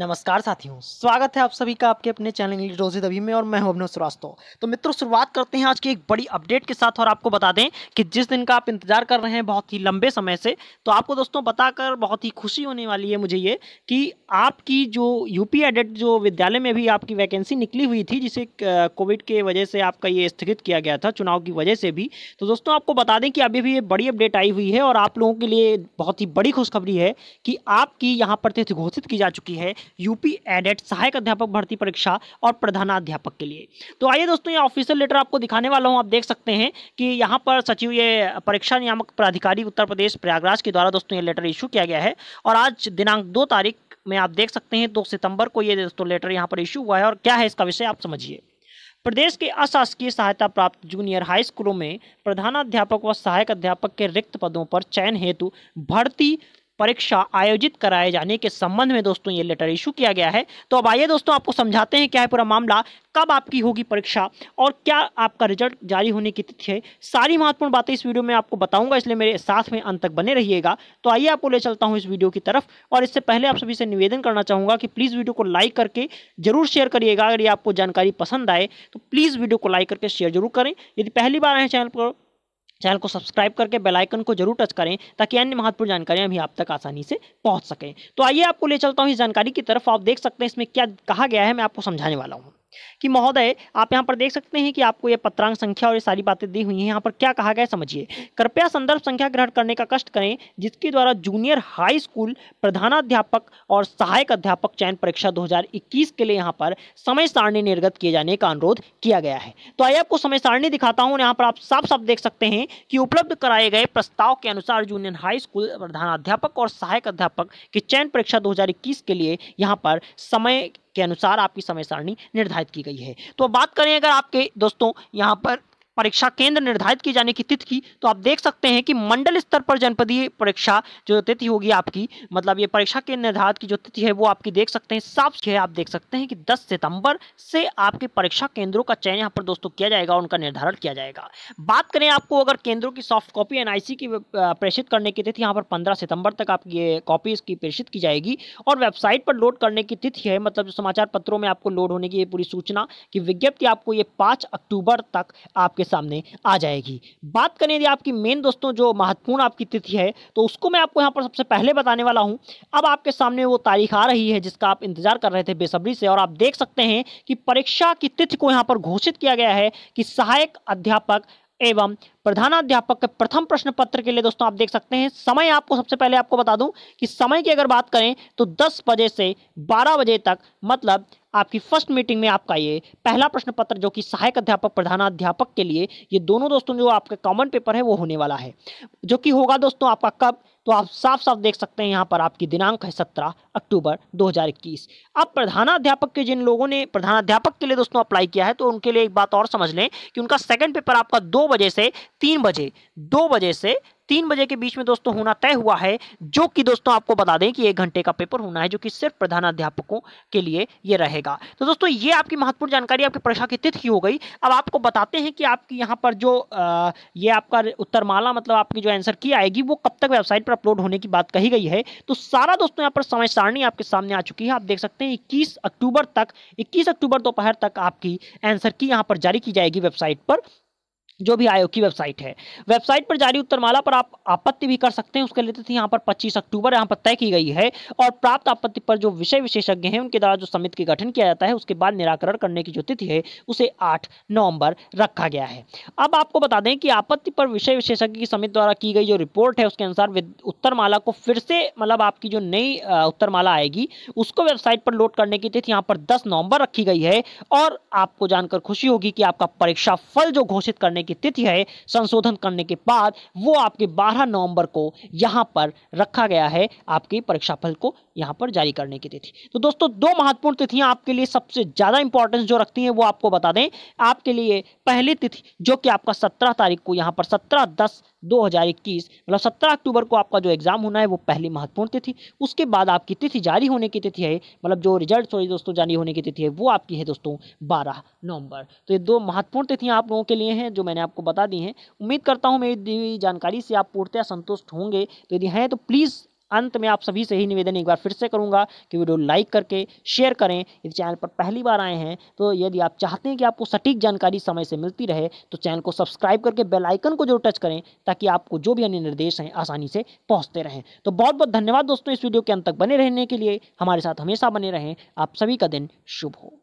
नमस्कार साथियों स्वागत है आप सभी का आपके अपने चैनल इंग्लिश रोजित अभी में और मैं हूं अभिनव श्रीवास्तव तो मित्रों शुरुआत करते हैं आज की एक बड़ी अपडेट के साथ और आपको बता दें कि जिस दिन का आप इंतजार कर रहे हैं बहुत ही लंबे समय से तो आपको दोस्तों बताकर बहुत ही खुशी होने वाली है मुझे ये कि आपकी जो यूपी एडेट जो विद्यालय में भी आपकी वैकेंसी निकली हुई थी जिसे कोविड के वजह से आपका ये स्थगित किया गया था चुनाव की वजह से भी तो दोस्तों आपको बता दें कि अभी भी ये बड़ी अपडेट आई हुई है और आप लोगों के लिए बहुत ही बड़ी खुशखबरी है कि आपकी यहाँ पर तिथि घोषित की जा चुकी है यूपी एडेड सहायक अध्यापक भर्ती परीक्षा और प्रधानाध्यापक के लिए तो आइए दोस्तों ये ऑफिशियल लेटर आपको दिखाने वाला हूँ आप देख सकते हैं कि यहाँ पर सचिव ये परीक्षा नियामक प्राधिकारी उत्तर प्रदेश प्रयागराज के द्वारा दोस्तों ये लेटर इशू किया गया है और आज दिनांक दो तारीख में आप देख सकते हैं दो सितंबर को ये दोस्तों लेटर यहाँ पर इशू हुआ है और क्या है इसका विषय आप समझिए प्रदेश के अशासकीय सहायता प्राप्त जूनियर हाई स्कूलों में प्रधानाध्यापक व सहायक अध्यापक के रिक्त पदों पर चयन हेतु भर्ती परीक्षा आयोजित कराए जाने के संबंध में दोस्तों ये लेटर इशू किया गया है तो अब आइए दोस्तों आपको समझाते हैं क्या है पूरा मामला कब आपकी होगी परीक्षा और क्या आपका रिजल्ट जारी होने की तिथि है सारी महत्वपूर्ण बातें इस वीडियो में आपको बताऊंगा इसलिए मेरे साथ में अंत तक बने रहिएगा तो आइए आपको ले चलता हूँ इस वीडियो की तरफ और इससे पहले आप सभी से निवेदन करना चाहूँगा कि प्लीज़ वीडियो को लाइक करके जरूर शेयर करिएगा अगर ये आपको जानकारी पसंद आए तो प्लीज़ वीडियो को लाइक करके शेयर जरूर करें यदि पहली बार आए चैनल पर चैनल को सब्सक्राइब करके बेल आइकन को जरूर टच करें ताकि अन्य महत्वपूर्ण जानकारियां भी आप तक आसानी से पहुंच सकें तो आइए आपको ले चलता हूं इस जानकारी की तरफ आप देख सकते हैं इसमें क्या कहा गया है मैं आपको समझाने वाला हूं कि महोदय आप यहाँ पर देख सकते हैं कि आपको ये पत्रांक संख्या और ये सारी बातें दी हुई हैं यहाँ पर क्या कहा गया समझिए कृपया संदर्भ संख्या ग्रहण करने का कष्ट करें जिसके द्वारा जूनियर हाई स्कूल प्रधानाध्यापक और सहायक अध्यापक चयन परीक्षा 2021 के लिए यहाँ पर समय सारणी निर्गत किए जाने का अनुरोध किया गया है तो आइए आपको समय सारणी दिखाता हूँ यहाँ पर आप साफ साफ देख सकते हैं कि उपलब्ध कराए गए प्रस्ताव के अनुसार जूनियर हाई स्कूल प्रधानाध्यापक और सहायक अध्यापक की चयन परीक्षा दो के लिए यहाँ पर समय के अनुसार आपकी समय सारणी निर्धारित की गई है तो बात करें अगर आपके दोस्तों यहाँ पर परीक्षा केंद्र निर्धारित की जाने की तिथि की तो आप देख सकते हैं कि मंडल स्तर पर जनपदीय परीक्षा जो तिथि होगी आपकी मतलब ये परीक्षा केंद्र निर्धारित की जो तिथि है वो आपकी देख सकते हैं साफ है आप देख सकते हैं कि 10 सितंबर से आपके परीक्षा केंद्रों का चयन यहाँ पर दोस्तों किया जाएगा उनका निर्धारण किया जाएगा बात करें आपको अगर केंद्रों की सॉफ्ट कॉपी एनआईसी की प्रेषित करने की तिथि यहाँ पर पंद्रह सितंबर तक आपकी ये कॉपी इसकी प्रेषित की जाएगी और वेबसाइट पर लोड करने की तिथि है मतलब समाचार पत्रों में आपको लोड होने की पूरी सूचना की विज्ञप्ति आपको ये पाँच अक्टूबर तक आपके आपके सामने आ जाएगी बात करें यदि आपकी मेन दोस्तों जो महत्वपूर्ण आपकी तिथि है तो उसको मैं आपको यहाँ पर सबसे पहले बताने वाला हूँ अब आपके सामने वो तारीख आ रही है जिसका आप इंतजार कर रहे थे बेसब्री से और आप देख सकते हैं कि परीक्षा की तिथि को यहाँ पर घोषित किया गया है कि सहायक अध्यापक एवं प्रधानाध्यापक के प्रथम प्रश्न पत्र के लिए दोस्तों आप देख सकते हैं समय आपको सबसे पहले आपको बता दूं कि समय की अगर बात करें तो 10 बजे से 12 बजे तक मतलब आपकी फर्स्ट मीटिंग में आपका ये पहला प्रश्न पत्र जो कि सहायक अध्यापक प्रधानाध्यापक के लिए ये दोनों दोस्तों जो आपका कॉमन पेपर है वो होने वाला है जो कि होगा दोस्तों आपका कब तो आप साफ साफ देख सकते हैं यहाँ पर आपकी दिनांक है सत्रह अक्टूबर 2021 अब प्रधानाध्यापक के जिन लोगों ने प्रधानाध्यापक के लिए दोस्तों अप्लाई किया है तो उनके लिए एक बात और समझ लें कि उनका सेकंड पेपर आपका दो बजे से तीन बजे दो बजे से तीन बजे के बीच में दोस्तों होना तय हुआ है जो कि दोस्तों आपको बता दें कि एक घंटे का पेपर होना है जो कि सिर्फ प्रधानाध्यापकों के लिए ये रहेगा तो दोस्तों ये आपकी महत्वपूर्ण जानकारी आपकी परीक्षा की तिथि हो गई अब आपको बताते हैं कि आपकी यहाँ पर जो आ, ये आपका उत्तरमाला मतलब आपकी जो आंसर की आएगी वो कब तक वेबसाइट पर अपलोड होने की बात कही गई है तो सारा दोस्तों यहाँ पर समय सारणी आपके सामने आ चुकी है आप देख सकते हैं इक्कीस अक्टूबर तक इक्कीस अक्टूबर दोपहर तक आपकी आंसर की यहाँ पर जारी की जाएगी वेबसाइट पर जो भी आयोग की वेबसाइट है वेबसाइट पर जारी उत्तरमाला पर आप आपत्ति भी कर सकते हैं उसके लिए तो यहाँ पर पच्चीस अक्टूबर यहाँ पर तय की गई है और प्राप्त आपत्ति पर जो विषय विशेषज्ञ हैं उनके द्वारा जो समिति के गठन किया जाता है उसके बाद निराकरण करने की जो तिथि है उसे आठ नवंबर रखा गया है अब आपको बता दें कि आपत्ति पर विषय विशेषज्ञ की समिति द्वारा की गई जो रिपोर्ट है उसके अनुसार उत्तरमाला को फिर से मतलब आपकी जो नई उत्तरमाला आएगी उसको वेबसाइट पर लोड करने की तिथि यहाँ पर दस नवंबर रखी गई है और आपको जानकर खुशी होगी कि आपका परीक्षा फल जो घोषित करने की की तिथि है संशोधन करने के बाद वो आपके 12 नवंबर को यहाँ पर रखा गया है आपके परीक्षाफल को यहाँ पर जारी करने की तिथि तो दोस्तों दो महत्वपूर्ण तिथियाँ आपके लिए सबसे ज़्यादा इंपॉर्टेंस जो रखती हैं वो आपको बता दें आपके लिए पहली तिथि जो कि आपका सत्रह तारीख को यहाँ पर सत्रह दस 2021 मतलब 17 अक्टूबर को आपका जो एग्ज़ाम होना है वो पहली महत्वपूर्ण तिथि उसके बाद आपकी तिथि जारी होने की तिथि है मतलब जो रिजल्ट सॉरी दोस्तों जारी होने की तिथि है वो आपकी है दोस्तों 12 नवंबर तो ये दो महत्वपूर्ण तिथियां आप लोगों के लिए हैं जो मैंने आपको बता दी हैं उम्मीद करता हूँ मेरी दी हुई जानकारी से आप पूर्णतया संतुष्ट होंगे तो यदि हैं तो प्लीज़ अंत में आप सभी से ही निवेदन एक बार फिर से करूंगा कि वीडियो लाइक करके शेयर करें यदि चैनल पर पहली बार आए हैं तो यदि आप चाहते हैं कि आपको सटीक जानकारी समय से मिलती रहे तो चैनल को सब्सक्राइब करके बेल आइकन को जरूर टच करें ताकि आपको जो भी अन्य निर्देश हैं आसानी से पहुंचते रहें तो बहुत बहुत धन्यवाद दोस्तों इस वीडियो के अंत तक बने रहने के लिए हमारे साथ हमेशा बने रहें आप सभी का दिन शुभ हो